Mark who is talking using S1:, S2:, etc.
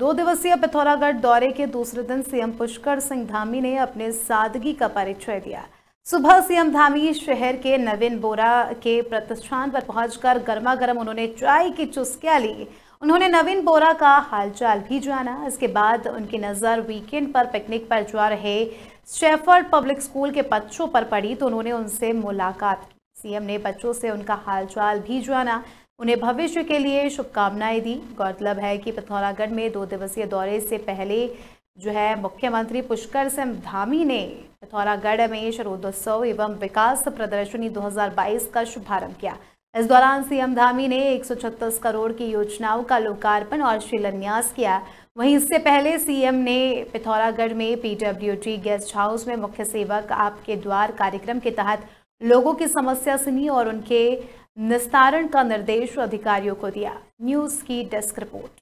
S1: दो दिवसीय पिथौरागढ़ दौरे के दूसरे दिन सीएम पुष्कर सिंह धामी ने अपने सादगी का परिचय दिया सुबह सीएम धामी शहर के नवीन बोरा के प्रतिष्ठान पर पहुंचकर गर्मा गर्म उन्होंने चाय की चुस्कियां ली उन्होंने नवीन बोरा का हालचाल भी जाना इसके बाद उनकी नज़र वीकेंड पर पिकनिक पर जा रहे शेफर्ड पब्लिक स्कूल के बच्चों पर पड़ी तो उन्होंने उनसे मुलाकात की सीएम ने बच्चों से उनका हालचाल भी जाना उन्हें भविष्य के लिए शुभकामनाएं दी गौरतलब है कि पिथौरागढ़ में दो दिवसीय दौरे से पहले जो है मुख्यमंत्री पुष्कर सिंह धामी ने पिथौरागढ़ में शरोदोत्सव एवं विकास प्रदर्शनी 2022 का शुभारंभ किया इस दौरान सीएम धामी ने एक करोड़ की योजनाओं का लोकार्पण और शिलान्यास किया वहीं इससे पहले सीएम ने पिथौरागढ़ में पीडब्ल्यूडी गेस्ट हाउस में मुख्य सेवक आपके द्वार कार्यक्रम के तहत लोगों की समस्या सुनी और उनके निस्तारण का निर्देश अधिकारियों को दिया न्यूज की डेस्क रिपोर्ट